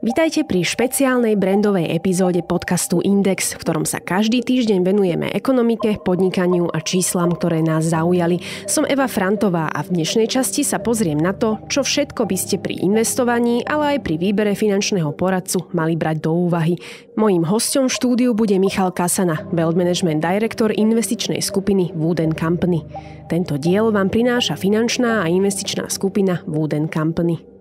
Vítajte pri špeciálnej brandovej epizóde podcastu Index, v ktorom sa každý týždeň venujeme ekonomike, podnikaniu a číslam, ktoré nás zaujali. Som Eva Frantová a v dnešnej časti sa pozriem na to, čo všetko by ste pri investovaní, ale aj pri výbere finančného poradcu mali brať do úvahy. Mojím hostom v štúdiu bude Michal Kasana, Wealth Management Director investičnej skupiny Wooden Company. Tento diel vám prináša finančná a investičná skupina Wooden Company.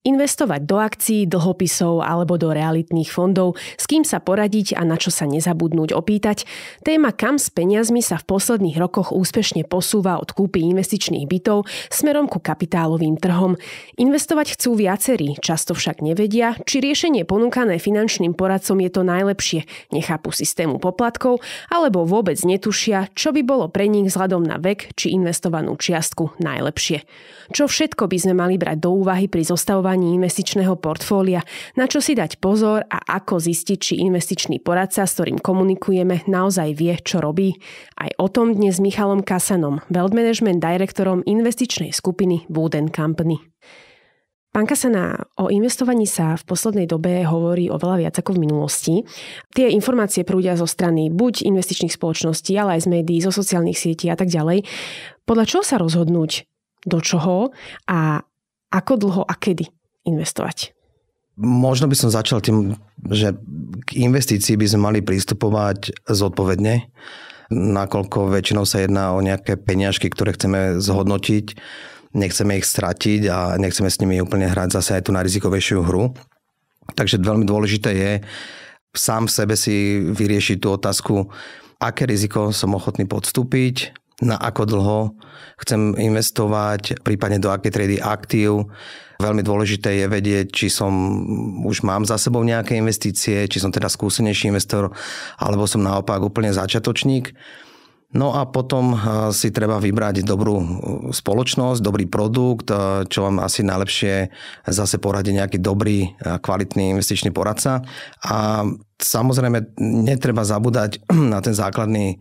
Investovať do akcií, dlhopisov alebo do realitných fondov, s kým sa poradiť a na čo sa nezabudnúť opýtať. Téma kam s peniazmi sa v posledných rokoch úspešne posúva od kúpy investičných bytov smerom ku kapitálovým trhom. Investovať chcú viacerí, často však nevedia, či riešenie ponúkané finančným poradcom je to najlepšie, nechápu systému poplatkov alebo vôbec netušia, čo by bolo pre nich vzhľadom na vek či investovanú čiastku najlepšie. Čo všetko by sme mali brať do úvahy pri zostavovaní budovaní investičného portfólia, na čo si dať pozor a ako zistiť, či investičný poradca, s ktorým komunikujeme, naozaj vie, čo robí. Aj o tom dnes s Michalom Kasanom, Wealth Management Directorom investičnej skupiny Wooden Company. Pán Kasana, o investovaní sa v poslednej dobe hovorí oveľa viac ako v minulosti. Tie informácie prúdia zo strany buď investičných spoločností, ale aj z médií, zo sociálnych sietí a tak ďalej. Podľa čoho sa rozhodnúť? Do čoho? A ako dlho a kedy? investovať? Možno by som začal tým, že k investícii by sme mali pristupovať zodpovedne, nakoľko väčšinou sa jedná o nejaké peňažky, ktoré chceme zhodnotiť, nechceme ich stratiť a nechceme s nimi úplne hrať zase aj tú najrizikovejšiu hru. Takže veľmi dôležité je sám v sebe si vyriešiť tú otázku, aké riziko som ochotný podstúpiť, na ako dlho chcem investovať, prípadne do aké trady aktív. Veľmi dôležité je vedieť, či som už mám za sebou nejaké investície, či som teda skúsenejší investor, alebo som naopak úplne začiatočník. No a potom eh, si treba vybrať dobrú eh, spoločnosť, dobrý produkt, eh, čo vám asi najlepšie zase poradí nejaký dobrý, kvalitný investičný poradca. A samozrejme netreba zabúdať na ten základný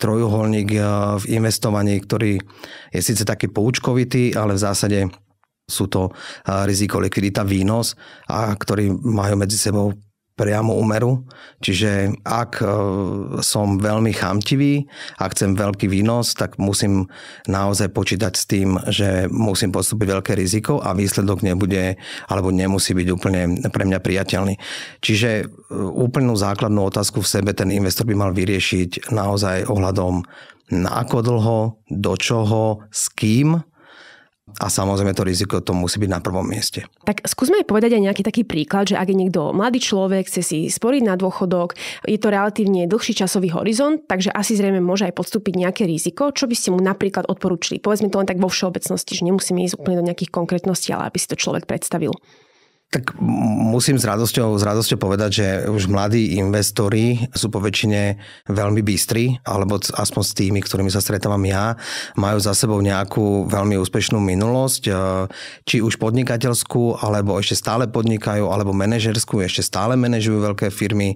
trojuholník eh, v investovaní, ktorý je síce taký poučkovitý, ale v zásade sú to eh, riziko, likvidita, výnos, a ktorí majú medzi sebou priamo umeru. Čiže ak e, som veľmi chamtivý a chcem veľký výnos, tak musím naozaj počítať s tým, že musím postúpiť veľké riziko a výsledok nebude alebo nemusí byť úplne pre mňa priateľný. Čiže e, úplnú základnú otázku v sebe ten investor by mal vyriešiť naozaj ohľadom na ako dlho, do čoho, s kým a samozrejme to riziko to musí byť na prvom mieste. Tak skúsme aj povedať aj nejaký taký príklad, že ak je niekto mladý človek, chce si sporiť na dôchodok, je to relatívne dlhší časový horizont, takže asi zrejme môže aj podstúpiť nejaké riziko, čo by ste mu napríklad odporúčili. Povedzme to len tak vo všeobecnosti, že nemusíme ísť úplne do nejakých konkrétností, ale aby si to človek predstavil. Tak musím s radosťou, s radosťou povedať, že už mladí investori sú poväčšine veľmi bystri, alebo aspoň s tými, ktorými sa stretávam ja, majú za sebou nejakú veľmi úspešnú minulosť, e, či už podnikateľskú, alebo ešte stále podnikajú, alebo manažerskú, ešte stále manažujú veľké firmy,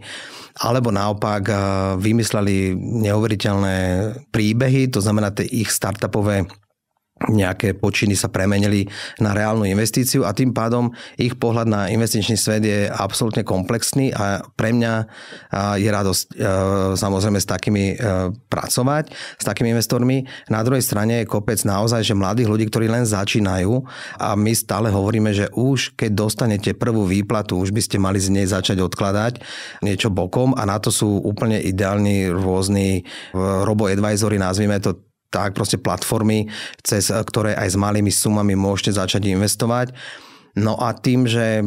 alebo naopak e, vymysleli neuveriteľné príbehy, to znamená tie ich startupové nejaké počiny sa premenili na reálnu investíciu a tým pádom ich pohľad na investičný svet je absolútne komplexný a pre mňa je radosť e, samozrejme s takými e, pracovať, s takými investormi. Na druhej strane je kopec naozaj, že mladých ľudí, ktorí len začínajú a my stále hovoríme, že už keď dostanete prvú výplatu, už by ste mali z nej začať odkladať niečo bokom a na to sú úplne ideálni rôzni e, robo-advisory, nazvime to tak proste platformy, cez eh, ktoré aj s malými sumami môžete začať investovať. No a tým, že e,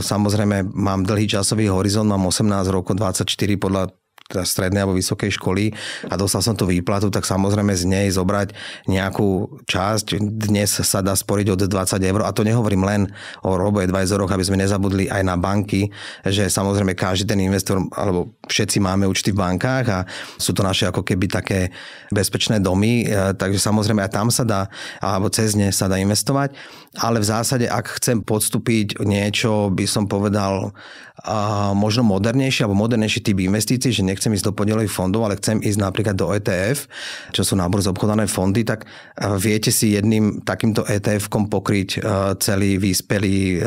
samozrejme mám dlhý časový horizont, mám 18 rokov, 24 podľa teda strednej alebo vysokej školy a dostal som tú výplatu, tak samozrejme z nej zobrať nejakú časť. Dnes sa dá sporiť od 20 eur a to nehovorím len o robo advisoroch, aby sme nezabudli aj na banky, že samozrejme každý ten investor, alebo všetci máme účty v bankách a sú to naše ako keby také bezpečné domy, e, takže samozrejme aj tam sa dá, alebo cez ne sa dá investovať ale v zásade, ak chcem podstúpiť niečo, by som povedal, a možno modernejší alebo modernejší typ investícií, že nechcem ísť do podielových fondov, ale chcem ísť napríklad do ETF, čo sú nábor obchodované fondy, tak viete si jedným takýmto ETF-kom pokryť celý výspelý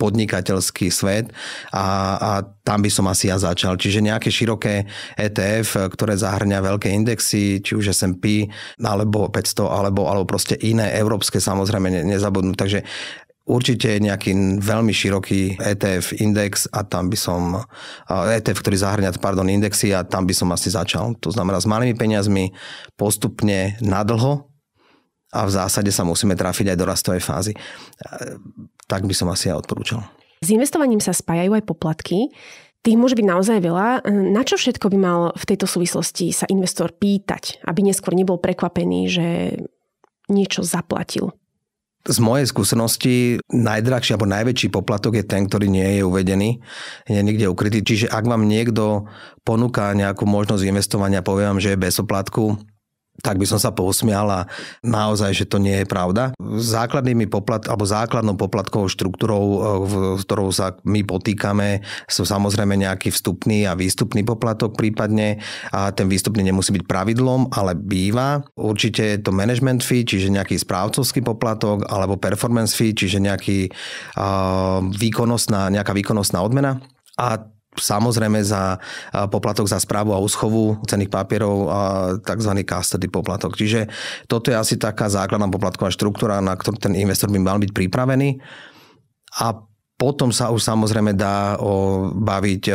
podnikateľský svet a, a tam by som asi ja začal. Čiže nejaké široké ETF, ktoré zahrňa veľké indexy, či už S&P, alebo 500, alebo, alebo proste iné európske, samozrejme, ne, zabudnúť. Takže Určite nejaký veľmi široký ETF index a tam by som, ETF, e ktorý zahrňa, pardon, indexy a tam by som asi začal. To znamená s malými peniazmi postupne nadlho a v zásade sa musíme trafiť aj do rastovej fázy. E, tak by som asi aj odporúčal. S investovaním sa spájajú aj poplatky. Tých môže byť naozaj veľa. E, na čo všetko by mal v tejto súvislosti sa investor pýtať, aby neskôr nebol prekvapený, že niečo zaplatil? z mojej skúsenosti najdrahší alebo najväčší poplatok je ten, ktorý nie je uvedený, nie je nikde ukrytý. Čiže ak vám niekto ponúka nejakú možnosť investovania, poviem, že je bez oplatku, tak by som sa pousmial a naozaj, že to nie je pravda. Základnými poplat, alebo základnou poplatkovou štruktúrou, eh, v ktorou sa my potýkame, sú samozrejme nejaký vstupný a výstupný poplatok prípadne a ten výstupný nemusí byť pravidlom, ale býva. Určite je to management fee, čiže nejaký správcovský poplatok alebo performance fee, čiže nejaký, uh, výkonnostná, nejaká výkonnostná odmena. A samozrejme za poplatok za správu a úschovu cených papierov tzv. custody poplatok. Čiže toto je asi taká základná poplatková štruktúra, na ktorú ten investor by mal byť pripravený. A potom sa už samozrejme dá o, baviť o,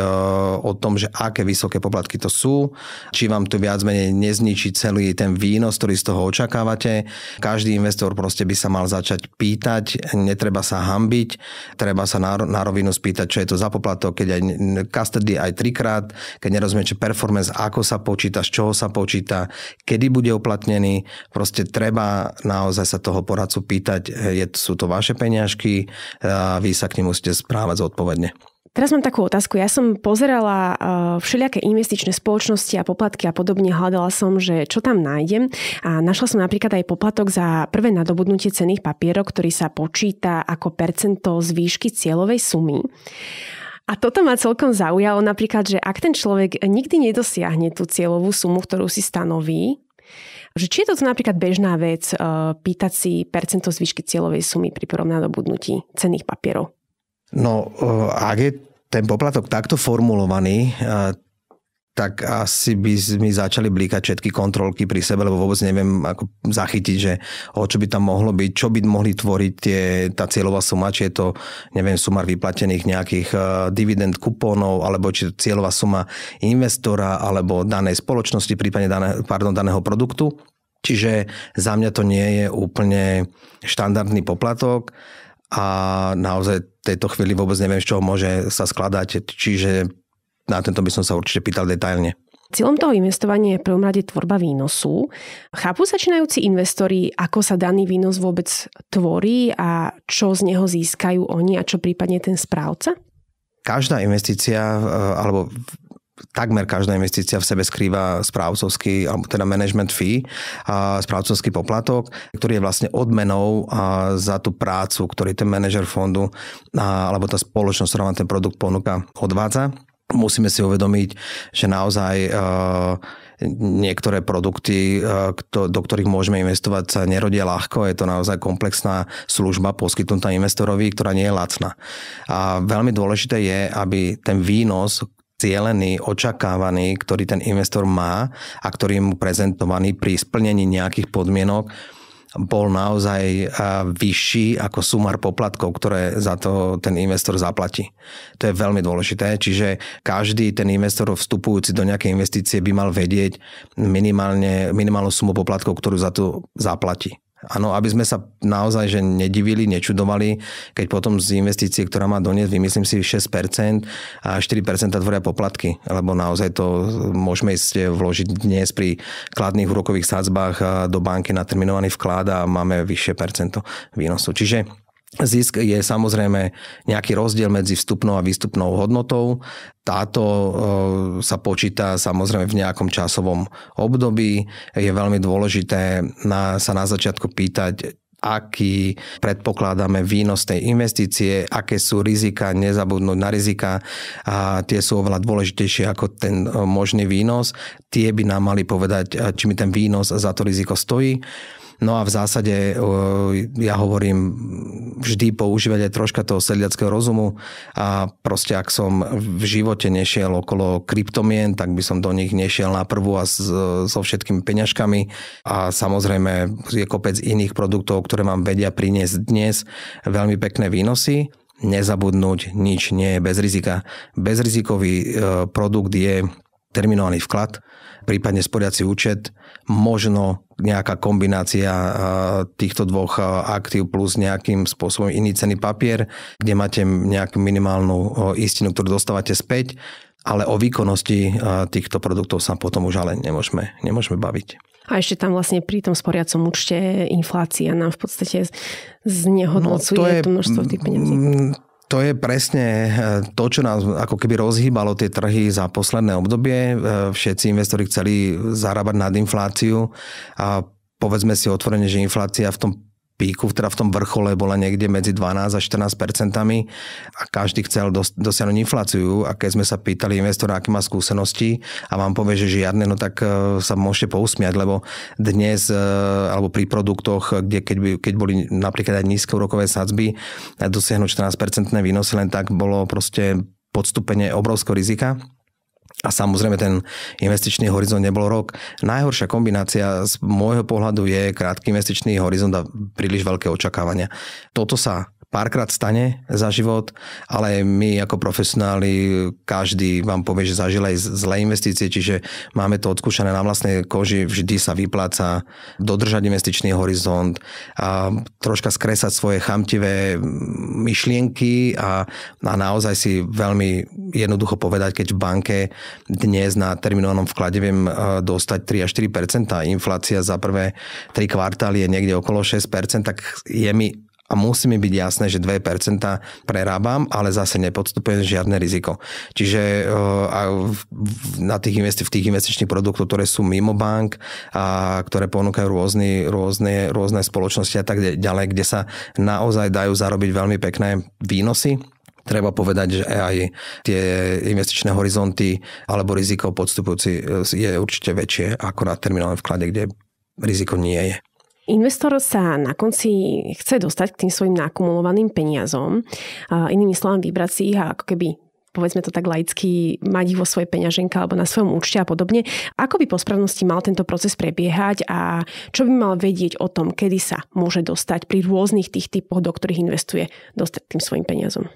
o tom, že aké vysoké poplatky to sú, či vám to viac menej nezničí celý ten výnos, ktorý z toho očakávate. Každý investor proste by sa mal začať pýtať, netreba sa hambiť, treba sa na, na rovinu spýtať, čo je to za poplatok, keď aj custody aj trikrát, keď nerozumiete performance, ako sa počíta, z čoho sa počíta, kedy bude uplatnený. Proste treba naozaj sa toho poradcu pýtať, je, sú to vaše peňažky, a vy sa k nemu musíte správať zodpovedne. Teraz mám takú otázku. Ja som pozerala eh, všelijaké investičné spoločnosti a poplatky a podobne. Hľadala som, že čo tam nájdem. A našla som napríklad aj poplatok za prvé nadobudnutie cených papierov, ktorý sa počíta ako percento z výšky cieľovej sumy. A toto ma celkom zaujalo napríklad, že ak ten človek nikdy nedosiahne tú cieľovú sumu, ktorú si stanoví, že či je to napríklad bežná vec eh, pýtať si percento zvyšky cieľovej sumy pri prvom nadobudnutí cených papierov? No, eh, ak je ten poplatok takto formulovaný, eh, tak asi by mi začali blíkať všetky kontrolky pri sebe, lebo vôbec neviem ako zachytiť, že o čo by tam mohlo byť, čo by mohli tvoriť tie, tá cieľová suma, či je to, neviem, suma vyplatených nejakých eh, dividend kupónov, alebo či je to cieľová suma investora, alebo danej spoločnosti, prípadne dané, pardon, daného produktu. Čiže za mňa to nie je úplne štandardný poplatok a naozaj tejto chvíli vôbec neviem, z čoho môže sa skladať, čiže na tento by som sa určite pýtal detailne. Cieľom toho investovania je v prvom rade tvorba výnosu. Chápu začínajúci investori, ako sa daný výnos vôbec tvorí a čo z neho získajú oni a čo prípadne ten správca? Každá investícia e, alebo takmer každá investícia v sebe skrýva správcovský, alebo teda management fee, a správcovský poplatok, ktorý je vlastne odmenou za tú prácu, ktorý ten manažer fondu alebo tá spoločnosť, ktorá vám ten produkt ponúka, odvádza. Musíme si uvedomiť, že naozaj niektoré produkty, do ktorých môžeme investovať, sa nerodia ľahko. Je to naozaj komplexná služba poskytnutá investorovi, ktorá nie je lacná. A veľmi dôležité je, aby ten výnos, cieľený, očakávaný, ktorý ten investor má a ktorý je mu prezentovaný pri splnení nejakých podmienok, bol naozaj e, vyšší ako sumár poplatkov, ktoré za to ten investor zaplatí. To je veľmi dôležité, čiže každý ten investor vstupujúci do nejakej investície by mal vedieť minimálne, minimálnu sumu poplatkov, ktorú za to zaplatí. Áno, aby sme sa naozaj že nedivili, nečudovali, keď potom z investície, ktorá má doniesť, vymyslím si 6% a 4% tvoria poplatky, lebo naozaj to môžeme ísť eh, vložiť dnes pri kladných úrokových sadzbách eh, do banky na terminovaný vklad a máme vyššie percento výnosu. Čiže Zisk je samozrejme nejaký rozdiel medzi vstupnou a výstupnou hodnotou. Táto e, sa počíta samozrejme v nejakom časovom období. Je veľmi dôležité na, sa na začiatku pýtať, aký predpokladáme výnos tej investície, aké sú rizika, nezabudnúť na rizika a tie sú oveľa dôležitejšie ako ten e, možný výnos. Tie by nám mali povedať, e, či mi ten výnos za to riziko stojí No a v zásade e, ja hovorím, vždy používať aj troška toho sedliackého rozumu a proste ak som v živote nešiel okolo kryptomien, tak by som do nich nešiel na prvú a so všetkými peňažkami a samozrejme je kopec iných produktov, ktoré vám vedia priniesť dnes veľmi pekné výnosy nezabudnúť, nič nie je bez rizika. Bezrizikový e, produkt je terminovaný vklad, prípadne sporiaci účet, možno nejaká kombinácia eh, týchto dvoch eh, aktív plus nejakým spôsobom iný cený papier, kde máte nejakú minimálnu eh, istinu, ktorú dostávate späť, ale o výkonnosti týchto produktov sa potom už ale nemôžeme, nemôžeme baviť. A ešte tam vlastne pri tom sporiacom účte inflácia nám v podstate znehodnocuje no, to, je, to množstvo tých peniazí to je presne eh, to, čo nás ako keby rozhýbalo tie trhy za posledné obdobie. Eh, všetci investori chceli zarábať nad infláciu a povedzme si otvorene, že inflácia v tom píku, teda v tom vrchole bola niekde medzi 12 a 14 percentami a každý chcel dos- dosiahnuť infláciu a keď sme sa pýtali investora, aké má skúsenosti a vám povie, že žiadne, no tak e, sa môžete pousmiať, lebo dnes e, alebo pri produktoch, kde keď, by, keď boli napríklad aj nízke úrokové sadzby, dosiahnuť 14 percentné výnosy len tak bolo proste podstúpenie obrovského rizika a samozrejme ten investičný horizont nebol rok. Najhoršia kombinácia z môjho pohľadu je krátky investičný horizont a príliš veľké očakávania. Toto sa párkrát stane za život, ale my ako profesionáli, každý vám povie, že zažil aj zlé investície, čiže máme to odskúšané na vlastnej koži, vždy sa vypláca dodržať investičný horizont a troška skresať svoje chamtivé myšlienky a, a naozaj si veľmi jednoducho povedať, keď v banke dnes na terminovanom vklade viem e, dostať 3 až 4 inflácia za prvé 3 kvartály je niekde okolo 6 tak je mi a musí mi byť jasné, že 2% prerábam, ale zase nepodstupujem žiadne riziko. Čiže e, na tých investi- v tých investičných produktoch, ktoré sú mimo bank a ktoré ponúkajú rôzne, rôzne, rôzne spoločnosti a tak ďalej, kde sa naozaj dajú zarobiť veľmi pekné výnosy, Treba povedať, že aj tie investičné horizonty alebo riziko podstupujúci e, je určite väčšie ako na terminálnom vklade, kde riziko nie je. Investor sa na konci chce dostať k tým svojim nakumulovaným peniazom. Inými slovami, vybrať si ich a ako keby povedzme to tak laicky, mať ich vo svojej peňaženke alebo na svojom účte a podobne. Ako by po správnosti mal tento proces prebiehať a čo by mal vedieť o tom, kedy sa môže dostať pri rôznych tých typoch, do ktorých investuje, dostať tým svojim peniazom?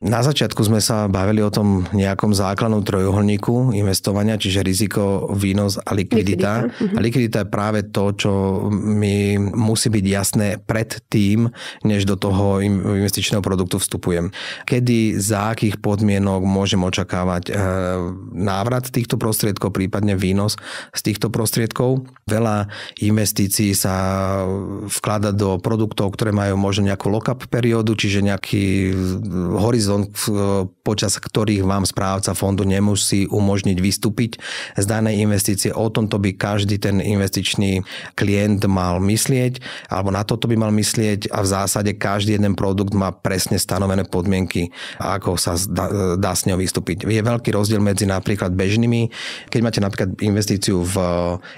Na začiatku sme sa bavili o tom nejakom základnom trojuholníku investovania, čiže riziko, výnos a likvidita. likvidita. Mhm. A likvidita je práve to, čo mi musí byť jasné pred tým, než do toho investičného produktu vstupujem. Kedy, za akých podmienok môžem očakávať eh, návrat týchto prostriedkov, prípadne výnos z týchto prostriedkov. Veľa investícií sa vklada do produktov, ktoré majú možno nejakú lock-up periódu, čiže nejaký horizont horizont, e, počas ktorých vám správca fondu nemusí umožniť vystúpiť z danej investície. O tomto by každý ten investičný klient mal myslieť, alebo na toto by mal myslieť a v zásade každý jeden produkt má presne stanovené podmienky, ako sa dá, e, dá s ňou vystúpiť. Je veľký rozdiel medzi napríklad bežnými, keď máte napríklad investíciu v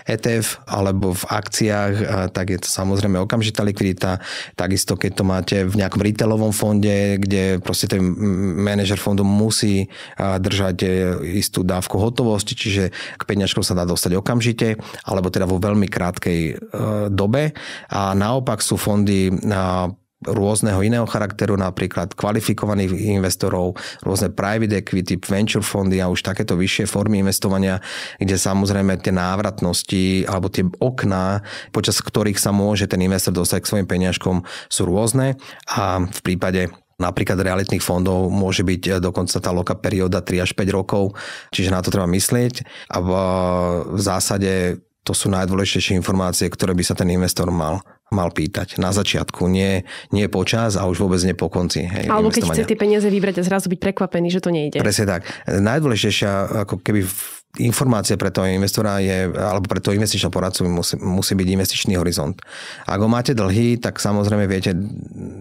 ETF e alebo v akciách, tak je to samozrejme okamžitá likvidita. Takisto, keď to máte v nejakom retailovom fonde, kde proste ten manažer fondu musí držať e, istú dávku hotovosti, čiže k peňažkom sa dá dostať okamžite, alebo teda vo veľmi krátkej e, dobe. A naopak sú fondy rôzneho iného charakteru, napríklad kvalifikovaných investorov, rôzne private equity, venture fondy a už takéto vyššie formy investovania, kde samozrejme tie návratnosti alebo tie okná, počas ktorých sa môže ten investor dostať k svojim peniažkom, sú rôzne a v prípade napríklad realitných fondov môže byť e, dokonca tá loka perióda 3 až 5 rokov, čiže na to treba myslieť a v, v zásade to sú najdôležitejšie informácie, ktoré by sa ten investor mal mal pýtať na začiatku, nie, nie počas a už vôbec nie po konci. Hej, Alebo keď chce tie peniaze vybrať a zrazu byť prekvapený, že to nejde. Presne tak. Najdôležitejšia ako keby informácia pre toho investora je, alebo pre toho investičného poradcu musí, musí byť investičný horizont. Ak ho máte dlhý, tak samozrejme viete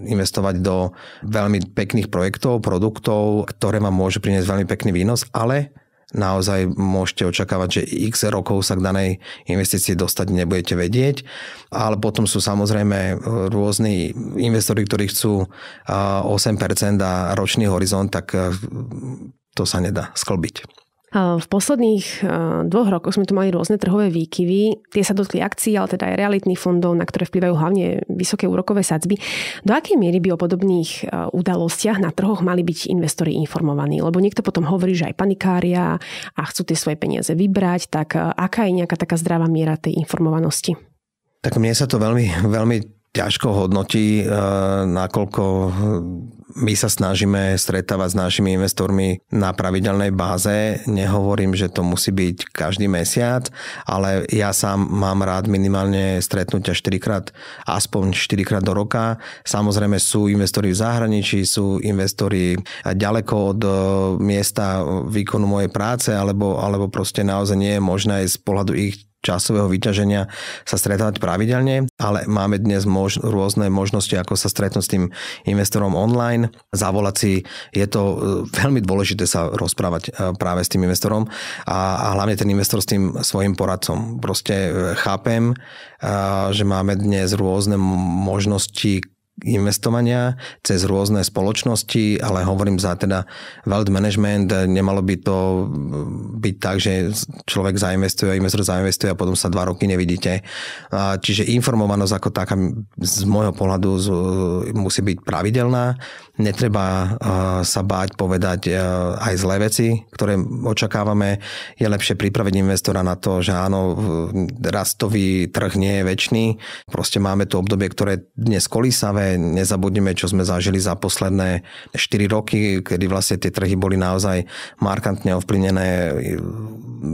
investovať do veľmi pekných projektov, produktov, ktoré vám môžu priniesť veľmi pekný výnos, ale naozaj môžete očakávať, že x rokov sa k danej investícii dostať nebudete vedieť. Ale potom sú samozrejme e, rôzni investori, ktorí chcú 8% e, a ročný horizont, tak e, to sa nedá sklbiť. V posledných eh, dvoch rokoch sme tu mali rôzne trhové výkyvy. Tie sa dotkli akcií, ale teda aj realitných fondov, na ktoré vplyvajú hlavne vysoké úrokové sadzby. Do akej miery by o podobných eh, udalostiach na trhoch mali byť investori informovaní? Lebo niekto potom hovorí, že aj panikária a chcú tie svoje peniaze vybrať, tak eh, aká je nejaká taká zdravá miera tej informovanosti? Tak mne sa to veľmi, veľmi ťažko hodnotí, eh, nakoľko my sa snažíme stretávať s našimi investormi na pravidelnej báze. Nehovorím, že to musí byť každý mesiac, ale ja sám mám rád minimálne stretnutia 4 krát, aspoň 4 krát do roka. Samozrejme sú investori v zahraničí, sú investori ďaleko od eh, miesta výkonu mojej práce, alebo, alebo proste naozaj nie je možné z pohľadu ich časového vyťaženia sa stretávať pravidelne, ale máme dnes mož- rôzne možnosti, ako sa stretnúť s tým investorom online, zavolať si, je to e, veľmi dôležité sa rozprávať e, práve s tým investorom a, a hlavne ten investor s tým svojim poradcom. Proste e, chápem, že máme dnes rôzne možnosti, investovania cez rôzne spoločnosti, ale hovorím za teda wealth management, nemalo by to byť tak, že človek zainvestuje, investor zainvestuje a potom sa dva roky nevidíte. Čiže informovanosť ako taká z môjho pohľadu musí byť pravidelná, netreba e, sa báť povedať e, aj zlé veci, ktoré očakávame. Je lepšie pripraviť investora na to, že áno, rastový trh nie je väčší, proste máme tu obdobie, ktoré dnes kolísavé, ale nezabudnime, čo sme zažili za posledné 4 roky, kedy vlastne tie trhy boli naozaj markantne ovplyvnené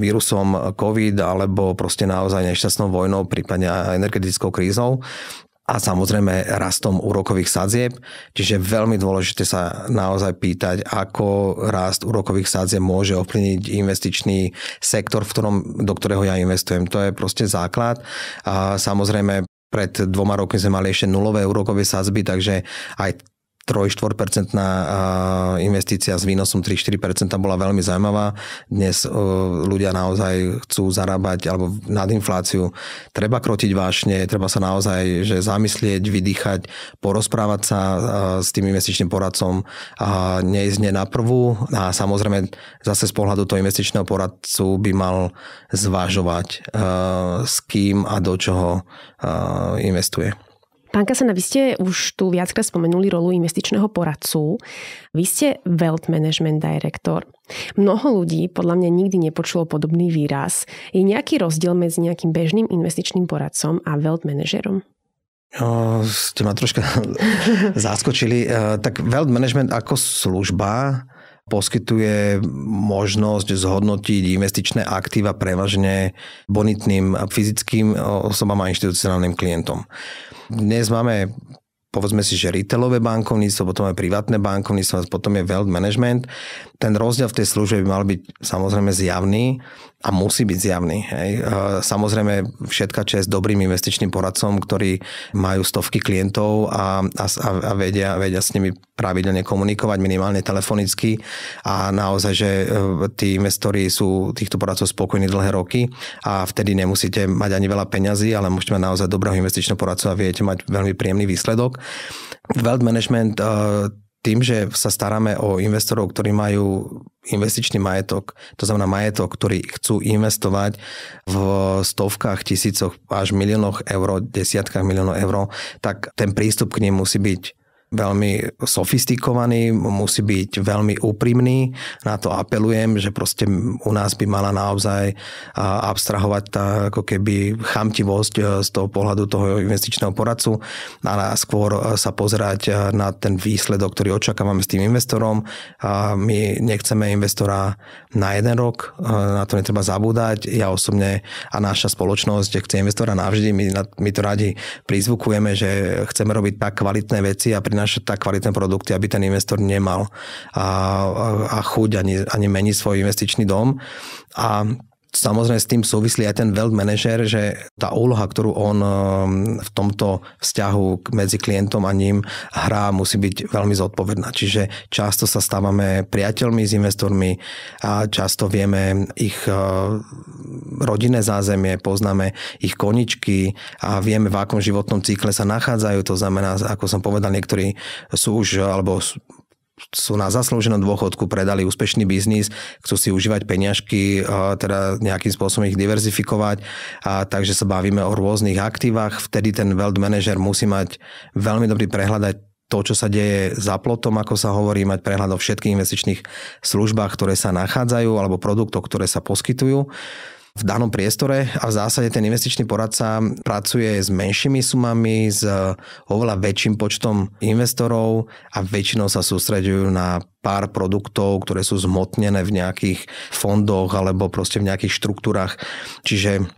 vírusom COVID alebo proste naozaj nešťastnou vojnou, prípadne energetickou krízou a samozrejme rastom úrokových sadzieb. Čiže veľmi dôležité sa naozaj pýtať, ako rast úrokových sadzieb môže ovplyvniť investičný sektor, v ktorom, do ktorého ja investujem. To je proste základ. A samozrejme pred dvoma rokmi sme mali ešte nulové úrokové sazby, takže aj 3-4% investícia s výnosom 3-4% bola veľmi zaujímavá. Dnes ľudia naozaj chcú zarábať alebo nad infláciu. Treba krotiť vášne, treba sa naozaj že zamyslieť, vydýchať, porozprávať sa s tým investičným poradcom a neísť na prvú. A samozrejme zase z pohľadu toho investičného poradcu by mal zvažovať s kým a do čoho investuje. Pán Kasana, vy ste už tu viackrát spomenuli rolu investičného poradcu. Vy ste Wealth Management Director. Mnoho ľudí podľa mňa nikdy nepočulo podobný výraz. Je nejaký rozdiel medzi nejakým bežným investičným poradcom a Wealth Managerom? O, ste ma troška zaskočili. E, tak Wealth Management ako služba poskytuje možnosť zhodnotiť investičné aktíva prevažne bonitným fyzickým osobám a inštitucionálnym klientom. Dnes máme povedzme si, že retailové bankovníctvo, potom je privátne bankovníctvo, potom je wealth management ten rozdiel v tej službe by mal byť samozrejme zjavný a musí byť zjavný. Hej. Samozrejme všetka čest dobrým investičným poradcom, ktorí majú stovky klientov a, a, a vedia, vedia s nimi pravidelne komunikovať, minimálne telefonicky a naozaj, že e, tí investori sú týchto poradcov spokojní dlhé roky a vtedy nemusíte mať ani veľa peňazí, ale môžete mať naozaj dobrého investičného poradcu a viete mať veľmi príjemný výsledok. Wealth management e, tým, že sa staráme o investorov, ktorí majú investičný majetok, to znamená majetok, ktorý chcú investovať v stovkách, tisícoch až miliónoch eur, desiatkách miliónov eur, tak ten prístup k nim musí byť veľmi sofistikovaný, musí byť veľmi úprimný. Na to apelujem, že proste u nás by mala naozaj abstrahovať tá ako keby chamtivosť e, z toho pohľadu toho investičného poradcu a skôr e, sa pozerať e, na ten výsledok, ktorý očakávame s tým investorom. A my nechceme investora na jeden rok, na to netreba zabúdať. Ja osobne a naša spoločnosť chce investora navždy. My, my to radi prizvukujeme, že chceme robiť tak kvalitné veci a pri prinášať tak kvalitné produkty, aby ten investor nemal a, a, a chuť ani, ani meniť svoj investičný dom. A Samozrejme s tým súvislí aj ten wealth manager, že tá úloha, ktorú on um, v tomto vzťahu medzi klientom a ním hrá, musí byť veľmi zodpovedná. Čiže často sa stávame priateľmi s investormi a často vieme ich uh, rodinné zázemie, poznáme ich koničky a vieme, v akom životnom cykle sa nachádzajú. To znamená, ako som povedal, niektorí sú už, alebo sú na zaslúženom dôchodku, predali úspešný biznis, chcú si užívať peňažky, teda nejakým spôsobom ich diverzifikovať, a takže sa bavíme o rôznych aktívach, vtedy ten wealth manager musí mať veľmi dobrý prehľadať to, čo sa deje za plotom, ako sa hovorí, mať prehľad o všetkých investičných službách, ktoré sa nachádzajú, alebo produktoch, ktoré sa poskytujú v danom priestore a v zásade ten investičný poradca pracuje s menšími sumami, s oveľa väčším počtom investorov a väčšinou sa sústreďujú na pár produktov, ktoré sú zmotnené v nejakých fondoch alebo proste v nejakých štruktúrach. Čiže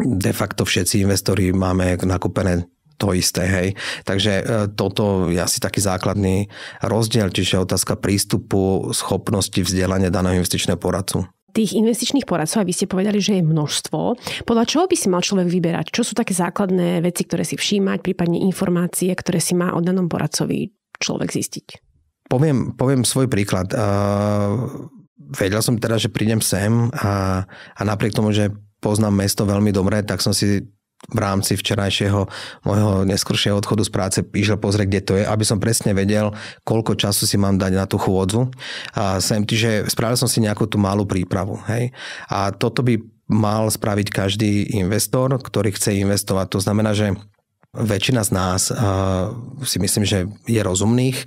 de facto všetci investori máme nakúpené to isté, hej. Takže e, toto je asi taký základný rozdiel, čiže otázka prístupu, schopnosti vzdelania daného investičného poradcu tých investičných poradcov, a vy ste povedali, že je množstvo. Podľa čoho by si mal človek vyberať? Čo sú také základné veci, ktoré si všímať, prípadne informácie, ktoré si má o danom poradcovi človek zistiť? Poviem, poviem svoj príklad. Uh, vedel som teda, že prídem sem a, a napriek tomu, že poznám mesto veľmi dobre, tak som si v rámci včerajšieho môjho neskôršieho odchodu z práce išiel pozrieť, kde to je, aby som presne vedel, koľko času si mám dať na tú chôdzu. A sem, že spravil som si nejakú tú malú prípravu. Hej? A toto by mal spraviť každý investor, ktorý chce investovať. To znamená, že väčšina z nás uh, si myslím, že je rozumných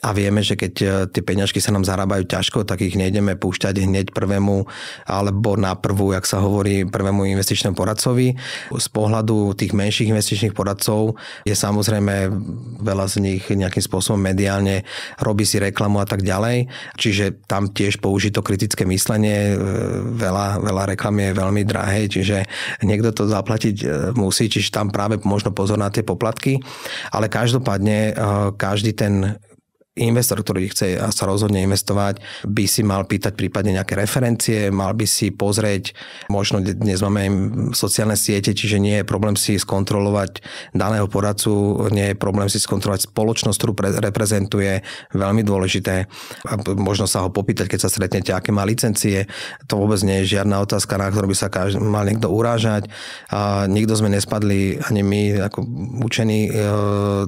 a vieme, že keď e, tie peňažky sa nám zarábajú ťažko, tak ich nejdeme púšťať hneď prvému alebo na prvú, jak sa hovorí, prvému investičnému poradcovi. Z pohľadu tých menších investičných poradcov je samozrejme veľa z nich nejakým spôsobom mediálne robí si reklamu a tak ďalej. Čiže tam tiež použito kritické myslenie. E, veľa, veľa reklam je veľmi drahé, čiže niekto to zaplatiť e, musí, čiže tam práve možno pozor na tie poplatky. Ale každopádne každý ten investor, ktorý chce a sa rozhodne investovať, by si mal pýtať prípadne nejaké referencie, mal by si pozrieť, možno dnes máme aj sociálne siete, čiže nie je problém si skontrolovať daného poradcu, nie je problém si skontrolovať spoločnosť, ktorú pre, reprezentuje, veľmi dôležité. A možno sa ho popýtať, keď sa stretnete, aké má licencie. To vôbec nie je žiadna otázka, na ktorú by sa každý, mal niekto urážať. A nikto sme nespadli, ani my ako učení, e,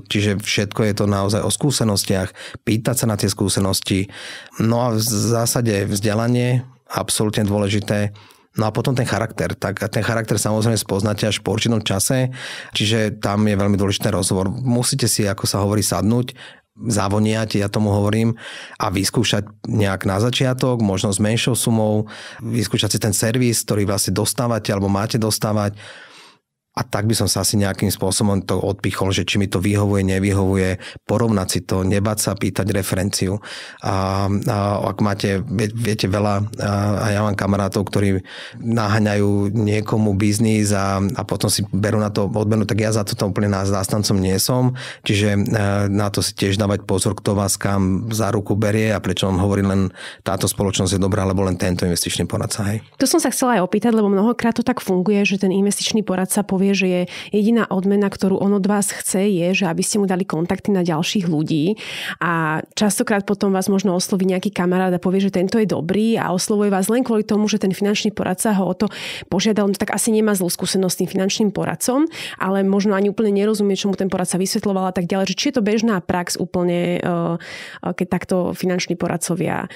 čiže všetko je to naozaj o skúsenostiach pýtať sa na tie skúsenosti. No a v zásade vzdelanie, absolútne dôležité. No a potom ten charakter. Tak ten charakter samozrejme spoznáte až po určitom čase, čiže tam je veľmi dôležitý rozhovor. Musíte si, ako sa hovorí, sadnúť, zavoniať, ja tomu hovorím, a vyskúšať nejak na začiatok, možno s menšou sumou, vyskúšať si ten servis, ktorý vlastne dostávate alebo máte dostávať a tak by som sa asi nejakým spôsobom to odpichol, že či mi to vyhovuje, nevyhovuje, porovnať si to, nebať sa pýtať referenciu. A, a ak máte, viete veľa, a ja mám kamarátov, ktorí naháňajú niekomu biznis a, a potom si berú na to odmenu, tak ja za to úplne zástancom nie som. Čiže e, na to si tiež dávať pozor, kto vás kam za ruku berie a prečo on hovorí len táto spoločnosť je dobrá, lebo len tento investičný poradca. Hej. To som sa chcela aj opýtať, lebo mnohokrát to tak funguje, že ten investičný poradca povie povie, že je jediná odmena, ktorú on od vás chce, je, že aby ste mu dali kontakty na ďalších ľudí a častokrát potom vás možno osloví nejaký kamarát a povie, že tento je dobrý a oslovuje vás len kvôli tomu, že ten finančný poradca ho o to požiadal, no tak asi nemá zlú skúsenosť s tým finančným poradcom, ale možno ani úplne nerozumie, čo mu ten poradca vysvetloval a tak ďalej. Že či je to bežná prax úplne, eh, eh, keď takto finanční poradcovia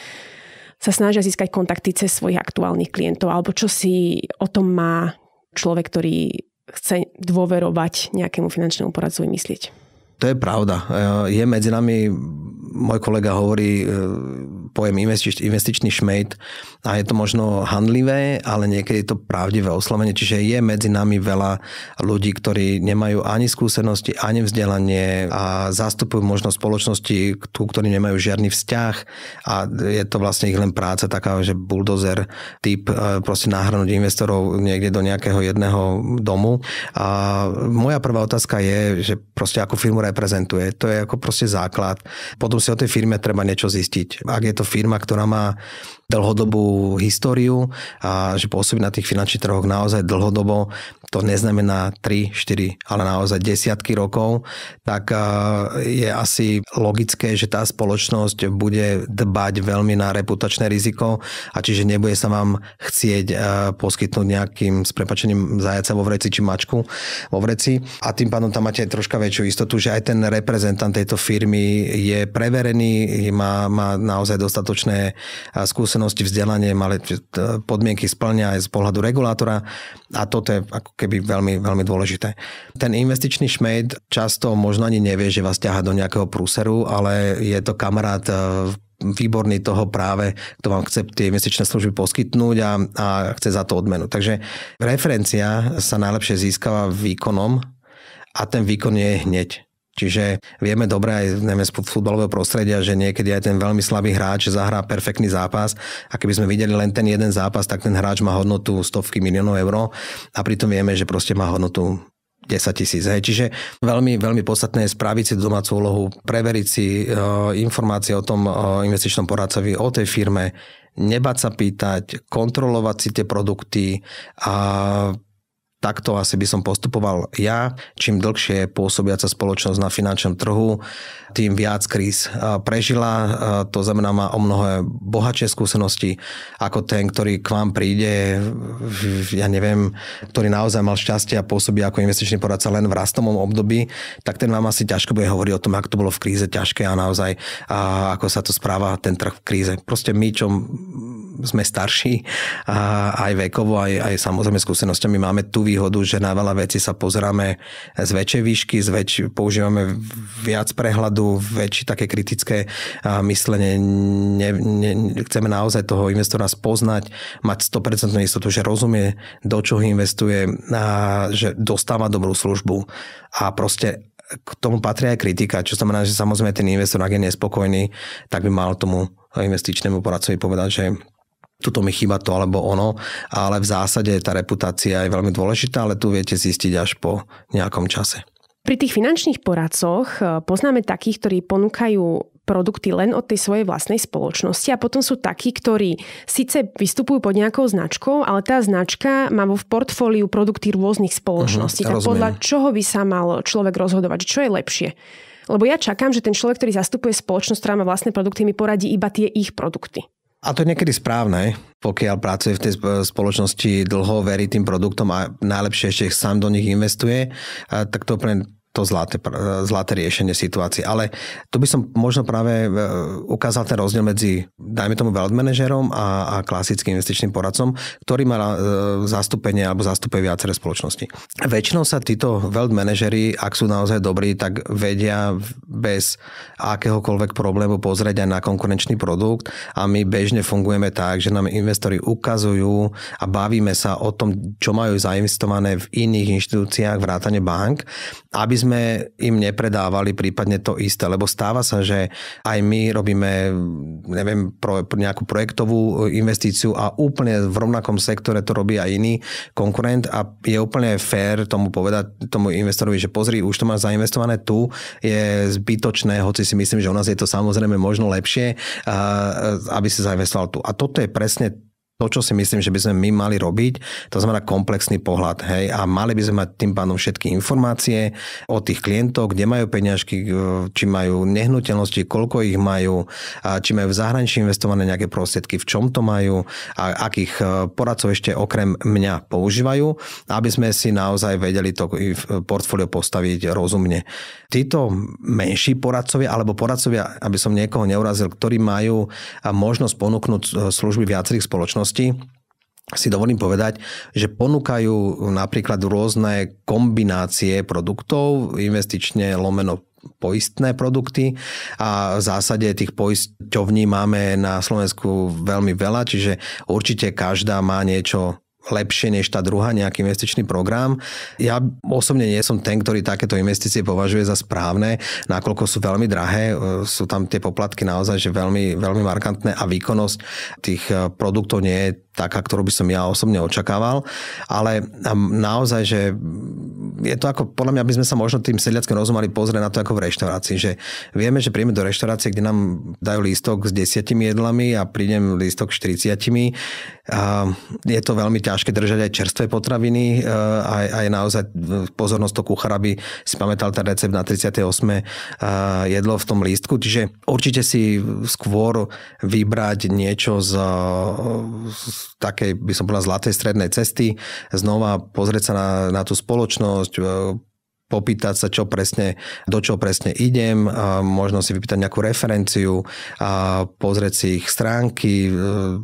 sa snažia získať kontakty cez svojich aktuálnych klientov, alebo čo si o tom má človek, ktorý chce dôverovať nejakému finančnému poradcovi myslieť. To je pravda. E, je medzi nami, môj kolega hovorí e, pojem investičný šmejt a je to možno handlivé, ale niekedy je to pravdivé oslovenie. Čiže je medzi nami veľa ľudí, ktorí nemajú ani skúsenosti, ani vzdelanie a zastupujú možno spoločnosti, ktorí nemajú žiadny vzťah a je to vlastne ich len práca taká, že buldozer typ e, proste nahrnúť investorov niekde do nejakého jedného domu. A moja prvá otázka je, že proste ako firmu reprezentuje. To je ako proste základ. Potom si o tej firme treba niečo zistiť. Ak je to firma, ktorá má dlhodobú históriu a že pôsobí na tých finančných trhoch naozaj dlhodobo, to neznamená 3, 4, ale naozaj desiatky rokov, tak je asi logické, že tá spoločnosť bude dbať veľmi na reputačné riziko a čiže nebude sa vám chcieť poskytnúť nejakým s prepačením zajaca vo vreci či mačku vo vreci a tým pádom tam máte aj troška väčšiu istotu, že aj ten reprezentant tejto firmy je preverený, má, má naozaj dostatočné skúsenosti skúsenosti, vzdelanie, ale podmienky splňa aj z pohľadu regulátora a toto je ako keby veľmi, veľmi dôležité. Ten investičný šmejd často možno ani nevie, že vás ťaha do nejakého prúseru, ale je to kamarát e, výborný toho práve, kto vám chce tie investičné služby poskytnúť a, a chce za to odmenu. Takže referencia sa najlepšie získava výkonom a ten výkon je hneď. Čiže vieme dobre aj najmä z futbalového prostredia, že niekedy aj ten veľmi slabý hráč zahrá perfektný zápas a keby sme videli len ten jeden zápas, tak ten hráč má hodnotu stovky miliónov eur a pritom vieme, že proste má hodnotu 10 tisíc. Hej. Čiže veľmi, veľmi podstatné je spraviť si domácu úlohu, preveriť si e, informácie o tom o e, investičnom poradcovi, o tej firme, nebať sa pýtať, kontrolovať si tie produkty a takto asi by som postupoval ja. Čím dlhšie je pôsobiaca spoločnosť na finančnom trhu, tým viac kríz e, prežila. E, to znamená, má o mnohé bohatšie skúsenosti ako ten, ktorý k vám príde, ja neviem, ktorý naozaj mal šťastie a pôsobí ako investičný poradca len v rastomom období, tak ten vám asi ťažko bude hovoriť o tom, ako to bolo v kríze ťažké a naozaj a ako sa to správa ten trh v kríze. Proste my, čo sme starší, a aj vekovo, aj, aj samozrejme skúsenosťami máme tu výhodu, že na veľa vecí sa pozeráme z väčšej výšky, z väč- používame viac prehľadu, väčšie také kritické myslenie. Ne, ne, chceme naozaj toho investora spoznať, mať 100% istotu, že rozumie, do čoho investuje, a že dostáva dobrú službu a proste k tomu patrí aj kritika, čo znamená, že samozrejme ten investor, ak je nespokojný, tak by mal tomu investičnému poradcovi povedať, že tuto mi chýba to alebo ono, ale v zásade tá reputácia je veľmi dôležitá, ale tu viete zistiť až po nejakom čase. Pri tých finančných poradcoch e, poznáme takých, ktorí ponúkajú produkty len od tej svojej vlastnej spoločnosti a potom sú takí, ktorí síce vystupujú pod nejakou značkou, ale tá značka má vo v portfóliu produkty rôznych spoločností. Uh-huh, tak podľa čoho by sa mal človek rozhodovať? Čo je lepšie? Lebo ja čakám, že ten človek, ktorý zastupuje spoločnosť, ktorá má vlastné produkty, mi poradí iba tie ich produkty. A to je niekedy správne, pokiaľ pracuje v tej spoločnosti dlho, verí tým produktom a najlepšie ešte sám do nich investuje, tak to úplne to zlaté, zlaté riešenie situácie. Ale tu by som možno práve e, ukázal ten rozdiel medzi, dajme tomu, wealth manažerom a, a klasickým investičným poradcom, ktorý má e, zastúpenie alebo zastupuje viaceré spoločnosti. Väčšinou sa títo wealth manažery, ak sú naozaj dobrí, tak vedia bez akéhokoľvek problému pozrieť aj na konkurenčný produkt a my bežne fungujeme tak, že nám investori ukazujú a bavíme sa o tom, čo majú zainvestované v iných inštitúciách, vrátane bank, aby sme sme im nepredávali prípadne to isté, lebo stáva sa, že aj my robíme, neviem, pro, nejakú projektovú investíciu a úplne v rovnakom sektore to robí aj iný konkurent a je úplne fér tomu povedať tomu investorovi, že pozri, už to máš zainvestované tu, je zbytočné, hoci si myslím, že u nás je to samozrejme možno lepšie, aby si zainvestoval tu. A toto je presne to, čo si myslím, že by sme my mali robiť, to znamená komplexný pohľad. Hej, a mali by sme mať tým pánom všetky informácie o tých klientov, kde majú peňažky, e, či majú nehnuteľnosti, koľko ich majú, a či majú v zahraničí investované nejaké prostriedky, v čom to majú a akých e, poradcov ešte okrem mňa používajú, aby sme si naozaj vedeli to portfólio postaviť rozumne. Títo menší poradcovia, alebo poradcovia, aby som niekoho neurazil, ktorí majú možnosť ponúknuť e, služby viacerých spoločností, spoločnosti, si dovolím povedať, že ponúkajú napríklad rôzne kombinácie produktov, investične lomeno poistné produkty a v zásade tých poisťovní máme na Slovensku veľmi veľa, čiže určite každá má niečo lepšie než tá druhá nejaký investičný program. Ja osobne nie som ten, ktorý takéto investície považuje za správne, nakoľko sú veľmi drahé, e, sú tam tie poplatky naozaj že veľmi, veľmi markantné a výkonnosť tých e, produktov nie je taká, ktorú by som ja osobne očakával, ale e, naozaj, že je to ako, podľa mňa by sme sa možno tým sedliackým rozumom mali pozrieť na to ako v reštaurácii, že vieme, že príjme do reštaurácie, kde nám dajú lístok s desiatimi jedlami a prídem lístok s 40. A je to veľmi ťažké ťažké držať aj čerstvé potraviny, e, aj, aj naozaj pozornosť to kuchára aby si pamätal ten recept na 38. E, jedlo v tom lístku, čiže určite si skôr vybrať niečo z, e, z takej, by som povedal, zlatej strednej cesty, znova pozrieť sa na, na tú spoločnosť, popýtať sa, čo presne, do čo presne idem, a možno si vypýtať nejakú referenciu, a pozrieť si ich stránky, e,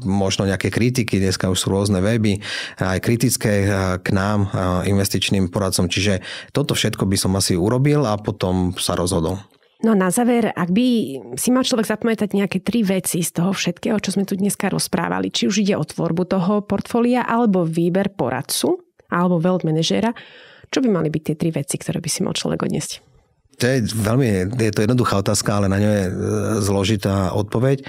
možno nejaké kritiky, dneska už sú rôzne weby, aj kritické e, k nám, e, investičným poradcom. Čiže toto všetko by som asi urobil a potom sa rozhodol. No na záver, ak by si mal človek zapamätať nejaké tri veci z toho všetkého, čo sme tu dneska rozprávali, či už ide o tvorbu toho portfólia, alebo výber poradcu, alebo wealth manažera, čo by mali byť tie tri veci, ktoré by si mal človek odniesť? To je veľmi, je to jednoduchá otázka, ale na ňu je e, zložitá odpoveď.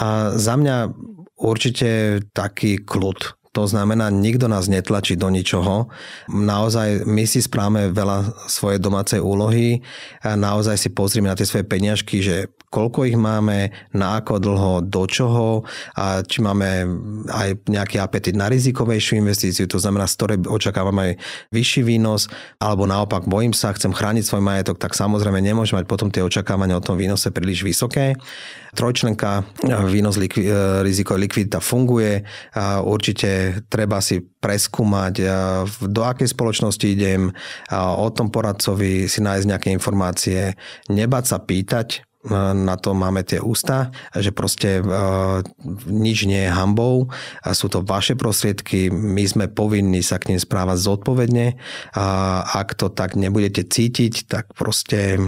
A za mňa určite taký kľud. To znamená, nikto nás netlačí do ničoho. Naozaj my si správame veľa svojej domácej úlohy. Naozaj si pozrieme na tie svoje peňažky, že koľko ich máme, na ako dlho, do čoho a či máme aj nejaký apetit na rizikovejšiu investíciu, to znamená, z ktorej očakávame aj vyšší výnos, alebo naopak bojím sa, chcem chrániť svoj majetok, tak samozrejme nemôžem mať potom tie očakávania o tom výnose príliš vysoké. Trojčlenka, výnos, likvi, e, riziko, likvidita funguje, a určite treba si preskúmať, do akej spoločnosti idem, o tom poradcovi si nájsť nejaké informácie, nebať sa pýtať, e, na to máme tie ústa, že proste e, nič nie je hambou, a sú to vaše prostriedky, my sme povinní sa k ním správať zodpovedne a ak to tak nebudete cítiť, tak proste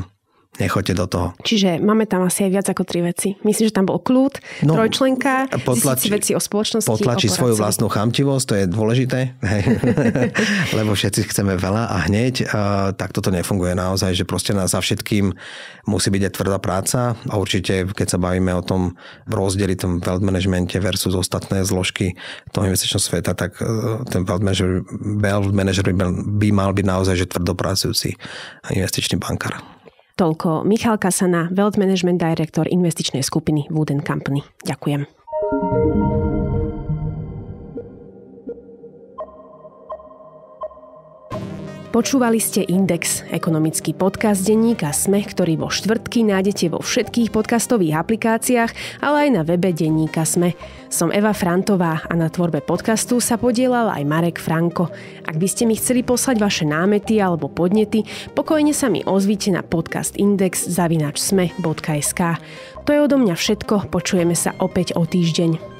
Nechoďte do toho. Čiže máme tam asi aj viac ako tri veci. Myslím, že tam bol kľud, no, trojčlenka, potlači, veci o spoločnosti. Potlačiť svoju vlastnú chamtivosť, to je dôležité, hej. lebo všetci chceme veľa a hneď. Uh, tak toto nefunguje naozaj, že proste na, za všetkým musí byť aj tvrdá práca a určite, keď sa bavíme o tom rozdeli tom wealth managemente versus ostatné zložky toho investičného sveta, tak uh, ten wealth manager, wealth manager by, by mal byť naozaj že tvrdopracujúci investičný bankár. Toľko Michal Kasana, Wealth Management Director investičnej skupiny Wooden Company. Ďakujem. thank you Počúvali ste Index, ekonomický podcast denníka Sme, ktorý vo štvrtky nájdete vo všetkých podcastových aplikáciách, ale aj na webe denníka Sme. Som Eva Frantová a na tvorbe podcastu sa podielal aj Marek Franko. Ak by ste mi chceli poslať vaše námety alebo podnety, pokojne sa mi ozvite na podcast podcastindex.sme.sk. To je odo mňa všetko, počujeme sa opäť o týždeň.